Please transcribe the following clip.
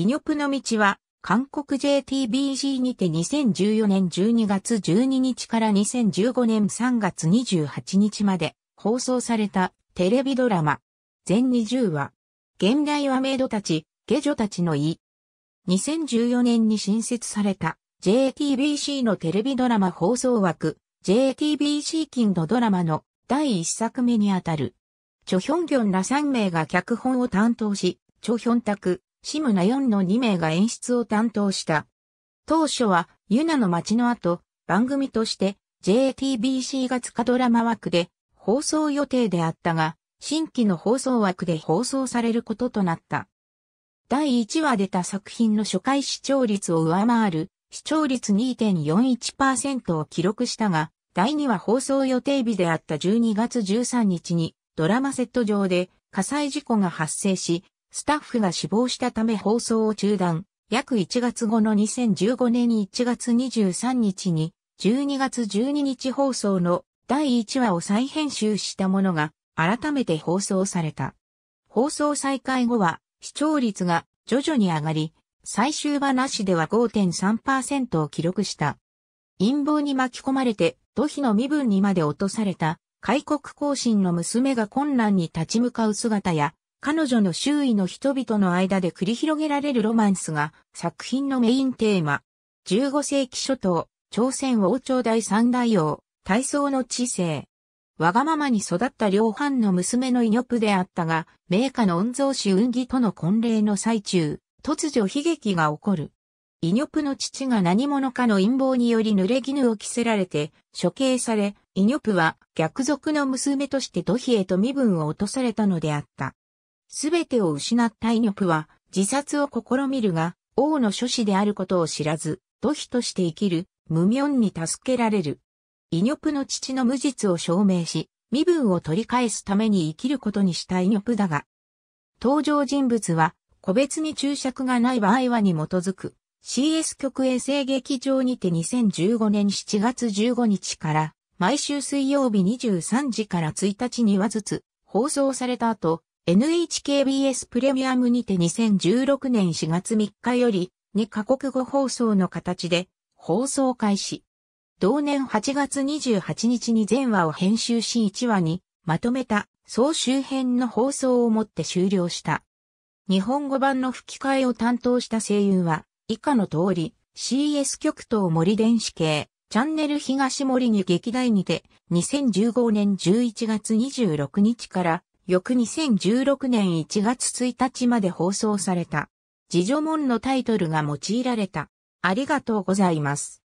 イニョプの道は、韓国 JTBC にて2014年12月12日から2015年3月28日まで放送されたテレビドラマ。全20話。現代はメイドたち、下女たちの意。2014年に新設された JTBC のテレビドラマ放送枠 JTBC 金のドラマの第1作目にあたる。チョヒョンギョンら3名が脚本を担当し、チョヒョンタク、シムナ4の2名が演出を担当した。当初は、ユナの街の後、番組として JTBC 月火ドラマ枠で放送予定であったが、新規の放送枠で放送されることとなった。第1話出た作品の初回視聴率を上回る視聴率2.41%を記録したが、第2話放送予定日であった12月13日にドラマセット上で火災事故が発生し、スタッフが死亡したため放送を中断、約1月後の2015年1月23日に、12月12日放送の第1話を再編集したものが、改めて放送された。放送再開後は、視聴率が徐々に上がり、最終話では5.3%を記録した。陰謀に巻き込まれて、土肥の身分にまで落とされた、開国行進の娘が困難に立ち向かう姿や、彼女の周囲の人々の間で繰り広げられるロマンスが作品のメインテーマ。15世紀初頭、朝鮮王朝第三大王、体操の知性。わがままに育った両藩の娘のイニプであったが、名家の御蔵司雲義との婚礼の最中、突如悲劇が起こる。イニプの父が何者かの陰謀により濡れ衣を着せられて処刑され、イニプは逆族の娘として土肥へと身分を落とされたのであった。すべてを失った威力は自殺を試みるが、王の諸子であることを知らず、土肥として生きる、無明に助けられる。威力の父の無実を証明し、身分を取り返すために生きることにした威力だが、登場人物は、個別に注釈がない場合はに基づく、CS 局衛星劇場にて2015年7月15日から、毎週水曜日23時から1日にはずつ、放送された後、NHKBS プレミアムにて2016年4月3日より2カ国語放送の形で放送開始。同年8月28日に全話を編集し1話にまとめた総集編の放送をもって終了した。日本語版の吹き替えを担当した声優は以下の通り CS 局東森電子系チャンネル東森に劇団にて2015年11月26日から翌2016年1月1日まで放送された。自助門のタイトルが用いられた。ありがとうございます。